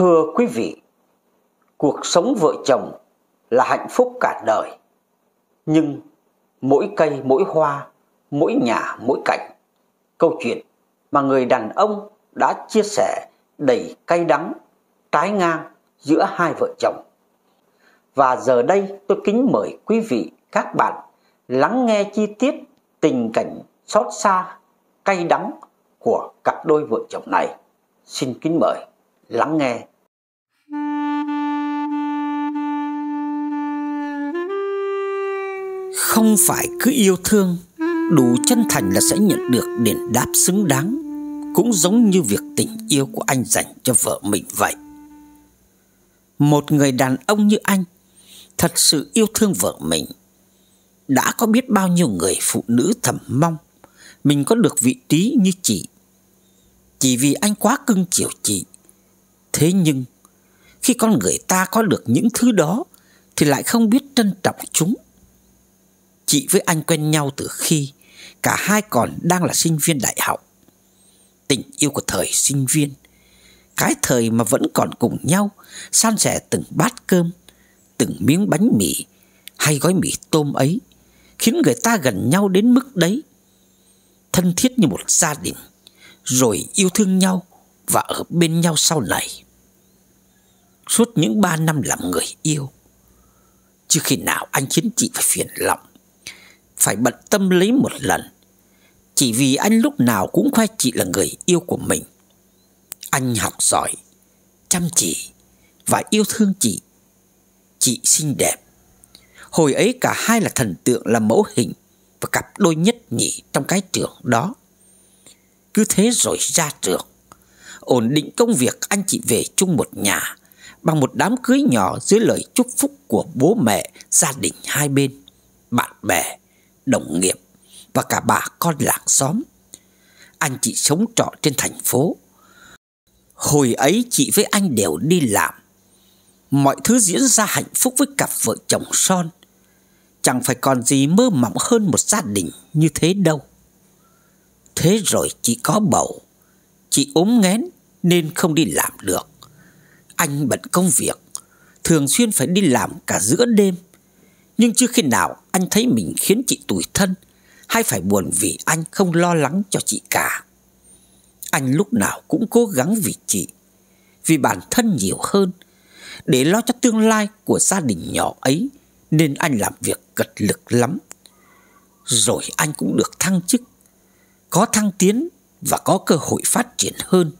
Thưa quý vị, cuộc sống vợ chồng là hạnh phúc cả đời. Nhưng mỗi cây, mỗi hoa, mỗi nhà, mỗi cảnh, câu chuyện mà người đàn ông đã chia sẻ đầy cay đắng, trái ngang giữa hai vợ chồng. Và giờ đây tôi kính mời quý vị, các bạn lắng nghe chi tiết tình cảnh xót xa, cay đắng của cặp đôi vợ chồng này. Xin kính mời lắng nghe không phải cứ yêu thương đủ chân thành là sẽ nhận được đền đáp xứng đáng cũng giống như việc tình yêu của anh dành cho vợ mình vậy một người đàn ông như anh thật sự yêu thương vợ mình đã có biết bao nhiêu người phụ nữ thầm mong mình có được vị trí như chị chỉ vì anh quá cưng chiều chị Thế nhưng, khi con người ta có được những thứ đó thì lại không biết trân trọng chúng. Chị với anh quen nhau từ khi cả hai còn đang là sinh viên đại học. Tình yêu của thời sinh viên, cái thời mà vẫn còn cùng nhau san sẻ từng bát cơm, từng miếng bánh mì hay gói mì tôm ấy khiến người ta gần nhau đến mức đấy. Thân thiết như một gia đình, rồi yêu thương nhau và ở bên nhau sau này suốt những ba năm làm người yêu. Chưa khi nào anh khiến chị phải phiền lòng, phải bận tâm lấy một lần. Chỉ vì anh lúc nào cũng khoe chị là người yêu của mình. Anh học giỏi, chăm chỉ và yêu thương chị. Chị xinh đẹp. Hồi ấy cả hai là thần tượng là mẫu hình và cặp đôi nhất nhỉ trong cái trường đó. Cứ thế rồi ra trường ổn định công việc anh chị về chung một nhà bằng một đám cưới nhỏ dưới lời chúc phúc của bố mẹ, gia đình hai bên, bạn bè, đồng nghiệp và cả bà con làng xóm. Anh chị sống trọ trên thành phố. Hồi ấy chị với anh đều đi làm. Mọi thứ diễn ra hạnh phúc với cặp vợ chồng son. Chẳng phải còn gì mơ mộng hơn một gia đình như thế đâu. Thế rồi chị có bầu. Chị ốm nghén nên không đi làm được. Anh bận công việc, thường xuyên phải đi làm cả giữa đêm. Nhưng chưa khi nào anh thấy mình khiến chị tủi thân hay phải buồn vì anh không lo lắng cho chị cả. Anh lúc nào cũng cố gắng vì chị, vì bản thân nhiều hơn, để lo cho tương lai của gia đình nhỏ ấy nên anh làm việc cật lực lắm. Rồi anh cũng được thăng chức, có thăng tiến và có cơ hội phát triển hơn.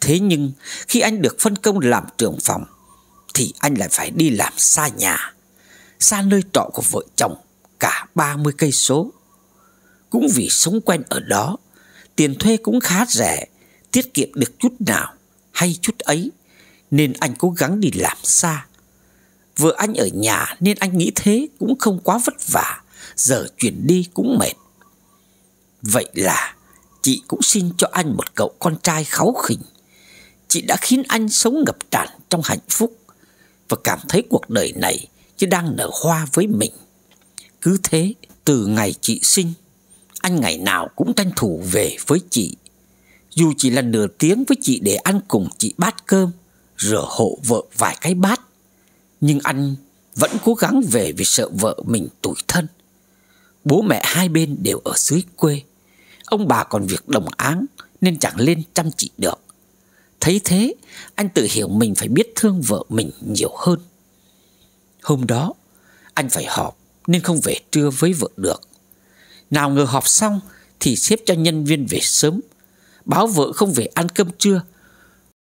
Thế nhưng khi anh được phân công làm trưởng phòng Thì anh lại phải đi làm xa nhà Xa nơi trọ của vợ chồng Cả 30 cây số Cũng vì sống quen ở đó Tiền thuê cũng khá rẻ Tiết kiệm được chút nào Hay chút ấy Nên anh cố gắng đi làm xa Vừa anh ở nhà nên anh nghĩ thế Cũng không quá vất vả Giờ chuyển đi cũng mệt Vậy là Chị cũng xin cho anh một cậu con trai kháu khỉnh chị đã khiến anh sống ngập tràn trong hạnh phúc và cảm thấy cuộc đời này như đang nở hoa với mình. Cứ thế, từ ngày chị sinh, anh ngày nào cũng tranh thủ về với chị. Dù chỉ là nửa tiếng với chị để ăn cùng chị bát cơm, rửa hộ vợ vài cái bát, nhưng anh vẫn cố gắng về vì sợ vợ mình tủi thân. Bố mẹ hai bên đều ở dưới quê, ông bà còn việc đồng áng nên chẳng lên chăm chị được. Thấy thế anh tự hiểu mình phải biết thương vợ mình nhiều hơn Hôm đó anh phải họp nên không về trưa với vợ được Nào ngờ họp xong thì xếp cho nhân viên về sớm Báo vợ không về ăn cơm trưa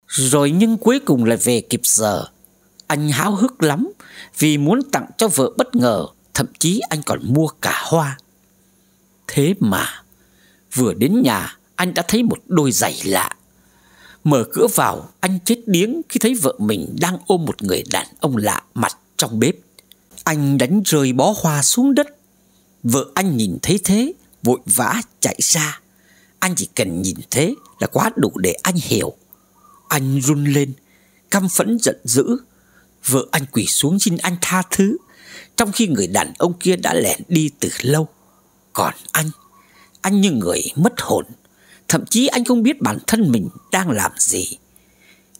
Rồi nhưng cuối cùng lại về kịp giờ Anh háo hức lắm vì muốn tặng cho vợ bất ngờ Thậm chí anh còn mua cả hoa Thế mà Vừa đến nhà anh đã thấy một đôi giày lạ Mở cửa vào, anh chết điếng khi thấy vợ mình đang ôm một người đàn ông lạ mặt trong bếp. Anh đánh rơi bó hoa xuống đất. Vợ anh nhìn thấy thế, vội vã chạy ra. Anh chỉ cần nhìn thế là quá đủ để anh hiểu. Anh run lên, căm phẫn giận dữ. Vợ anh quỳ xuống xin anh tha thứ, trong khi người đàn ông kia đã lẻn đi từ lâu. Còn anh, anh như người mất hồn Thậm chí anh không biết bản thân mình đang làm gì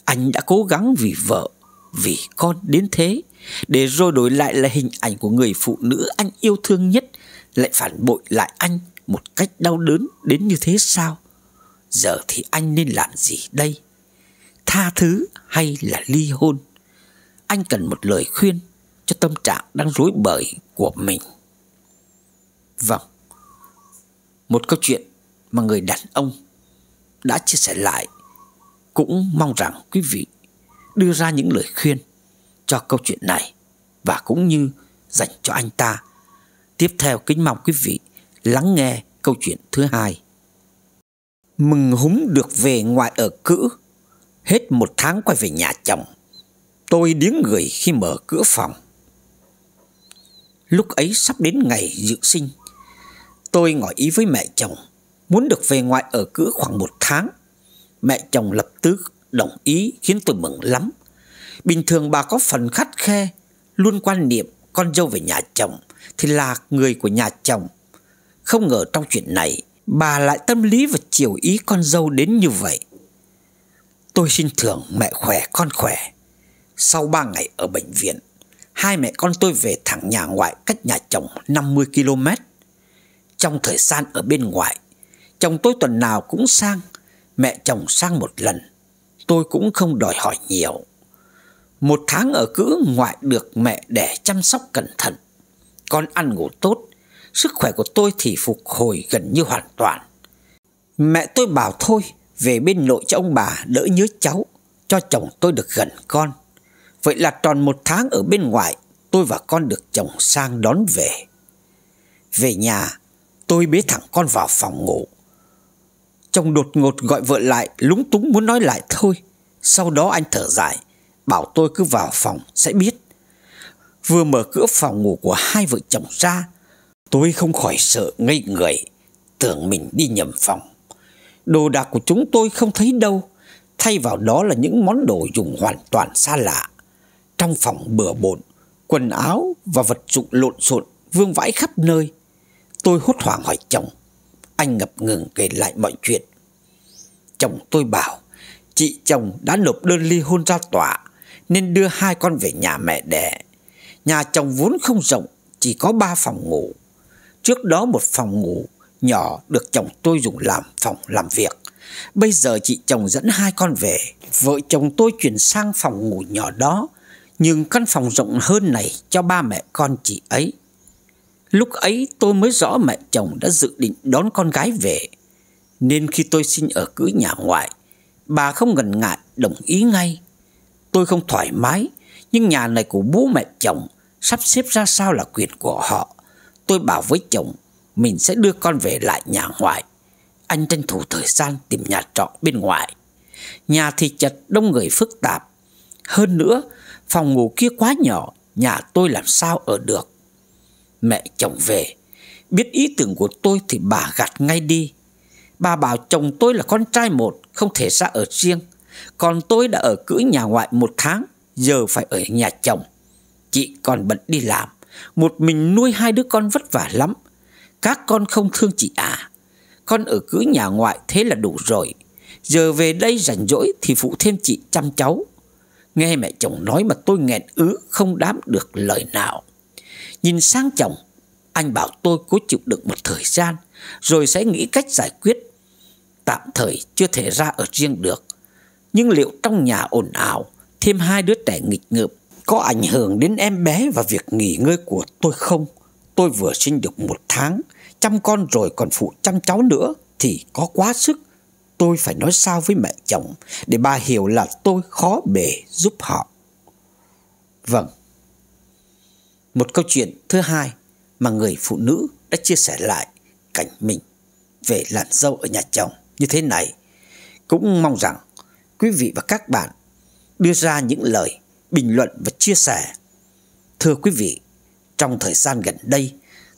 Anh đã cố gắng vì vợ Vì con đến thế Để rồi đổi lại là hình ảnh của người phụ nữ anh yêu thương nhất Lại phản bội lại anh Một cách đau đớn đến như thế sao Giờ thì anh nên làm gì đây Tha thứ hay là ly hôn Anh cần một lời khuyên Cho tâm trạng đang rối bời của mình Vâng Một câu chuyện mà người đàn ông đã chia sẻ lại cũng mong rằng quý vị đưa ra những lời khuyên cho câu chuyện này và cũng như dành cho anh ta. Tiếp theo kính mong quý vị lắng nghe câu chuyện thứ hai. Mừng húng được về ngoại ở cữ, hết một tháng quay về nhà chồng. Tôi điếng người khi mở cửa phòng. Lúc ấy sắp đến ngày dự sinh, tôi ngỏ ý với mẹ chồng muốn được về ngoại ở cữ khoảng một tháng. Mẹ chồng lập tức đồng ý khiến tôi mừng lắm. Bình thường bà có phần khắt khe, luôn quan niệm con dâu về nhà chồng thì là người của nhà chồng. Không ngờ trong chuyện này, bà lại tâm lý và chiều ý con dâu đến như vậy. Tôi xin thưởng mẹ khỏe con khỏe. Sau ba ngày ở bệnh viện, hai mẹ con tôi về thẳng nhà ngoại cách nhà chồng 50 km. Trong thời gian ở bên ngoại, Chồng tôi tuần nào cũng sang Mẹ chồng sang một lần Tôi cũng không đòi hỏi nhiều Một tháng ở cữ ngoại được mẹ đẻ chăm sóc cẩn thận Con ăn ngủ tốt Sức khỏe của tôi thì phục hồi gần như hoàn toàn Mẹ tôi bảo thôi Về bên nội cho ông bà đỡ nhớ cháu Cho chồng tôi được gần con Vậy là tròn một tháng ở bên ngoại Tôi và con được chồng sang đón về Về nhà Tôi bế thẳng con vào phòng ngủ Chồng đột ngột gọi vợ lại Lúng túng muốn nói lại thôi Sau đó anh thở dài Bảo tôi cứ vào phòng sẽ biết Vừa mở cửa phòng ngủ của hai vợ chồng ra Tôi không khỏi sợ ngây người Tưởng mình đi nhầm phòng Đồ đạc của chúng tôi không thấy đâu Thay vào đó là những món đồ dùng hoàn toàn xa lạ Trong phòng bừa bộn Quần áo và vật dụng lộn xộn Vương vãi khắp nơi Tôi hốt hoảng hỏi chồng anh ngập ngừng kể lại mọi chuyện Chồng tôi bảo Chị chồng đã nộp đơn ly hôn ra tòa Nên đưa hai con về nhà mẹ đẻ Nhà chồng vốn không rộng Chỉ có ba phòng ngủ Trước đó một phòng ngủ nhỏ được chồng tôi dùng làm phòng làm việc Bây giờ chị chồng dẫn hai con về Vợ chồng tôi chuyển sang phòng ngủ nhỏ đó Nhưng căn phòng rộng hơn này cho ba mẹ con chị ấy Lúc ấy tôi mới rõ mẹ chồng đã dự định đón con gái về Nên khi tôi xin ở cưới nhà ngoại Bà không ngần ngại đồng ý ngay Tôi không thoải mái Nhưng nhà này của bố mẹ chồng Sắp xếp ra sao là quyền của họ Tôi bảo với chồng Mình sẽ đưa con về lại nhà ngoại Anh tranh thủ thời gian tìm nhà trọ bên ngoài Nhà thì chật đông người phức tạp Hơn nữa Phòng ngủ kia quá nhỏ Nhà tôi làm sao ở được Mẹ chồng về Biết ý tưởng của tôi thì bà gạt ngay đi Bà bảo chồng tôi là con trai một Không thể ra ở riêng Còn tôi đã ở cưỡi nhà ngoại một tháng Giờ phải ở nhà chồng Chị còn bận đi làm Một mình nuôi hai đứa con vất vả lắm Các con không thương chị à Con ở cưỡi nhà ngoại thế là đủ rồi Giờ về đây rảnh rỗi Thì phụ thêm chị chăm cháu Nghe mẹ chồng nói mà tôi nghẹn ứ Không đám được lời nào Nhìn sang chồng Anh bảo tôi cố chịu đựng một thời gian Rồi sẽ nghĩ cách giải quyết Tạm thời chưa thể ra ở riêng được Nhưng liệu trong nhà ồn ào Thêm hai đứa trẻ nghịch ngợm Có ảnh hưởng đến em bé và việc nghỉ ngơi của tôi không Tôi vừa sinh được một tháng Chăm con rồi còn phụ chăm cháu nữa Thì có quá sức Tôi phải nói sao với mẹ chồng Để bà hiểu là tôi khó bề giúp họ Vâng một câu chuyện thứ hai mà người phụ nữ đã chia sẻ lại cảnh mình về làn dâu ở nhà chồng như thế này. Cũng mong rằng quý vị và các bạn đưa ra những lời bình luận và chia sẻ. Thưa quý vị, trong thời gian gần đây,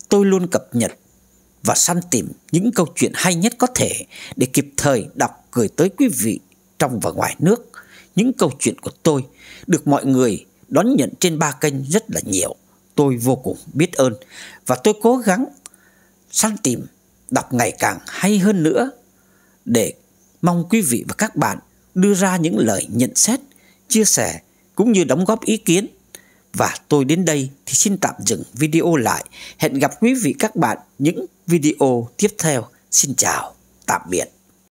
tôi luôn cập nhật và săn tìm những câu chuyện hay nhất có thể để kịp thời đọc gửi tới quý vị trong và ngoài nước. Những câu chuyện của tôi được mọi người đón nhận trên ba kênh rất là nhiều tôi vô cùng biết ơn và tôi cố gắng săn tìm đọc ngày càng hay hơn nữa để mong quý vị và các bạn đưa ra những lời nhận xét, chia sẻ cũng như đóng góp ý kiến. Và tôi đến đây thì xin tạm dừng video lại. Hẹn gặp quý vị các bạn những video tiếp theo. Xin chào, tạm biệt.